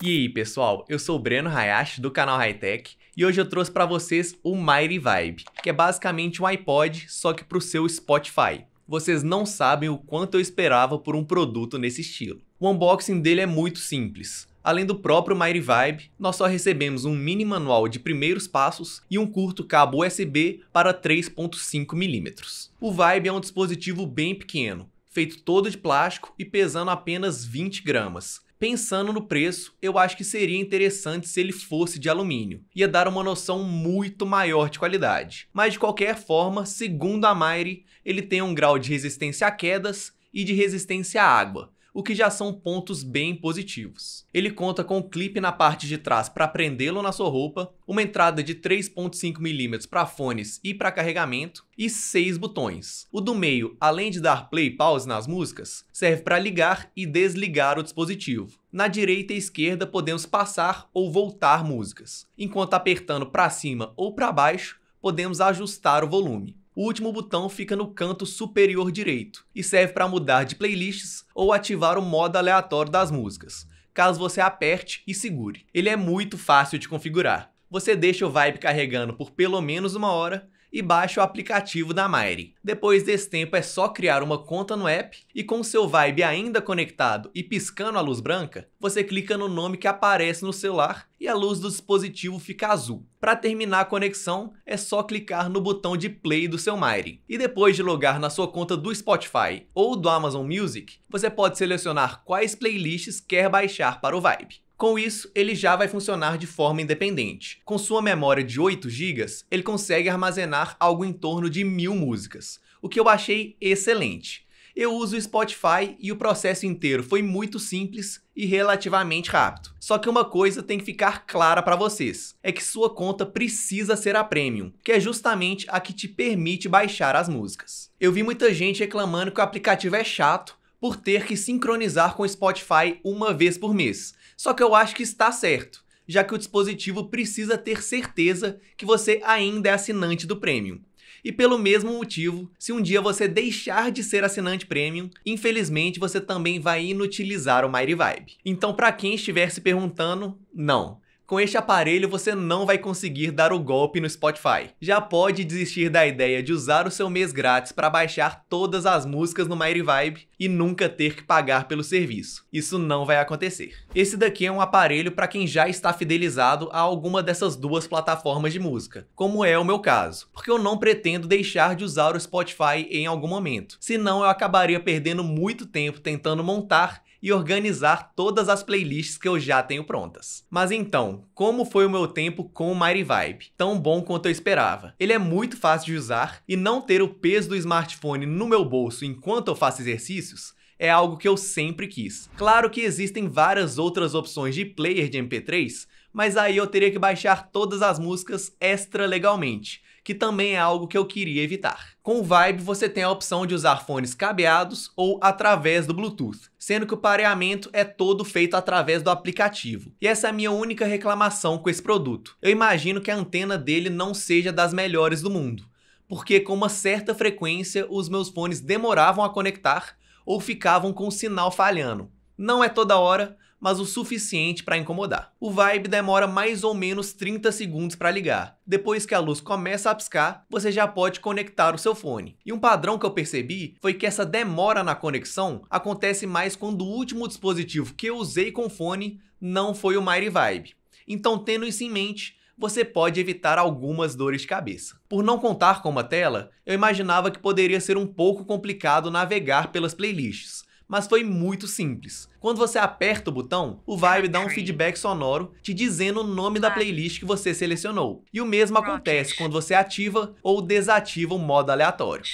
E aí, pessoal? Eu sou o Breno Hayashi do canal Hightech e hoje eu trouxe para vocês o Mighty Vibe, que é basicamente um iPod só que para o seu Spotify. Vocês não sabem o quanto eu esperava por um produto nesse estilo. O unboxing dele é muito simples. Além do próprio Mighty Vibe, nós só recebemos um mini manual de primeiros passos e um curto cabo USB para 3.5mm. O Vibe é um dispositivo bem pequeno, feito todo de plástico e pesando apenas 20 gramas, Pensando no preço, eu acho que seria interessante se ele fosse de alumínio. Ia dar uma noção muito maior de qualidade. Mas de qualquer forma, segundo a Maire, ele tem um grau de resistência a quedas e de resistência à água o que já são pontos bem positivos. Ele conta com um clipe na parte de trás para prendê-lo na sua roupa, uma entrada de 3.5mm para fones e para carregamento e seis botões. O do meio, além de dar play e pause nas músicas, serve para ligar e desligar o dispositivo. Na direita e esquerda podemos passar ou voltar músicas, enquanto apertando para cima ou para baixo podemos ajustar o volume o último botão fica no canto superior direito e serve para mudar de playlists ou ativar o modo aleatório das músicas, caso você aperte e segure. Ele é muito fácil de configurar. Você deixa o Vibe carregando por pelo menos uma hora e baixa o aplicativo da Maire. Depois desse tempo é só criar uma conta no app e com seu Vibe ainda conectado e piscando a luz branca, você clica no nome que aparece no celular e a luz do dispositivo fica azul. Para terminar a conexão, é só clicar no botão de play do seu Maire. E depois de logar na sua conta do Spotify ou do Amazon Music, você pode selecionar quais playlists quer baixar para o Vibe. Com isso, ele já vai funcionar de forma independente. Com sua memória de 8 GB, ele consegue armazenar algo em torno de mil músicas, o que eu achei excelente. Eu uso o Spotify e o processo inteiro foi muito simples e relativamente rápido. Só que uma coisa tem que ficar clara para vocês: é que sua conta precisa ser a premium, que é justamente a que te permite baixar as músicas. Eu vi muita gente reclamando que o aplicativo é chato por ter que sincronizar com o Spotify uma vez por mês, só que eu acho que está certo, já que o dispositivo precisa ter certeza que você ainda é assinante do Premium. E pelo mesmo motivo, se um dia você deixar de ser assinante premium, infelizmente você também vai inutilizar o Mighty Vibe. Então, para quem estiver se perguntando, não. Com este aparelho você não vai conseguir dar o golpe no Spotify. Já pode desistir da ideia de usar o seu mês grátis para baixar todas as músicas no Vibe e nunca ter que pagar pelo serviço. Isso não vai acontecer. Esse daqui é um aparelho para quem já está fidelizado a alguma dessas duas plataformas de música, como é o meu caso, porque eu não pretendo deixar de usar o Spotify em algum momento, senão eu acabaria perdendo muito tempo tentando montar e organizar todas as playlists que eu já tenho prontas. Mas então, como foi o meu tempo com o Mighty Vibe? Tão bom quanto eu esperava. Ele é muito fácil de usar e não ter o peso do smartphone no meu bolso enquanto eu faço exercícios é algo que eu sempre quis. Claro que existem várias outras opções de player de MP3, mas aí eu teria que baixar todas as músicas extra legalmente, que também é algo que eu queria evitar. Com o Vibe, você tem a opção de usar fones cabeados ou através do Bluetooth, sendo que o pareamento é todo feito através do aplicativo. E essa é a minha única reclamação com esse produto. Eu imagino que a antena dele não seja das melhores do mundo, porque com uma certa frequência os meus fones demoravam a conectar ou ficavam com o sinal falhando. Não é toda hora, mas o suficiente para incomodar. O Vibe demora mais ou menos 30 segundos para ligar. Depois que a luz começa a piscar, você já pode conectar o seu fone. E um padrão que eu percebi foi que essa demora na conexão acontece mais quando o último dispositivo que eu usei com fone não foi o Mighty Vibe. Então, tendo isso em mente, você pode evitar algumas dores de cabeça. Por não contar com uma tela, eu imaginava que poderia ser um pouco complicado navegar pelas playlists, mas foi muito simples. Quando você aperta o botão, o Vibe dá um feedback sonoro te dizendo o nome da ah. playlist que você selecionou. E o mesmo acontece quando você ativa ou desativa o modo aleatório.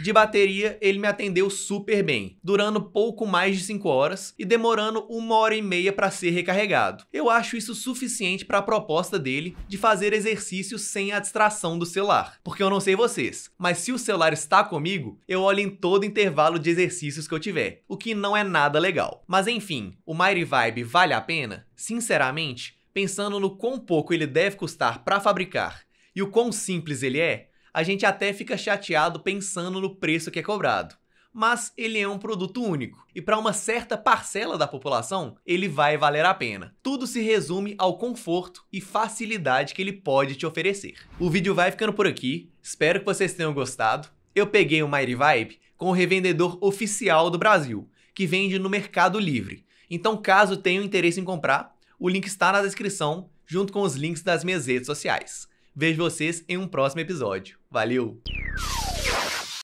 De bateria, ele me atendeu super bem, durando pouco mais de 5 horas e demorando uma hora e meia para ser recarregado. Eu acho isso suficiente para a proposta dele de fazer exercícios sem a distração do celular. Porque eu não sei vocês, mas se o celular está comigo, eu olho em todo intervalo de exercícios que eu tiver tiver, o que não é nada legal. Mas enfim, o Mighty Vibe vale a pena? Sinceramente, pensando no quão pouco ele deve custar para fabricar e o quão simples ele é, a gente até fica chateado pensando no preço que é cobrado. Mas ele é um produto único, e para uma certa parcela da população, ele vai valer a pena. Tudo se resume ao conforto e facilidade que ele pode te oferecer. O vídeo vai ficando por aqui, espero que vocês tenham gostado. Eu peguei o Mighty Vibe com o revendedor oficial do Brasil, que vende no Mercado Livre. Então, caso tenha interesse em comprar, o link está na descrição, junto com os links das minhas redes sociais. Vejo vocês em um próximo episódio. Valeu!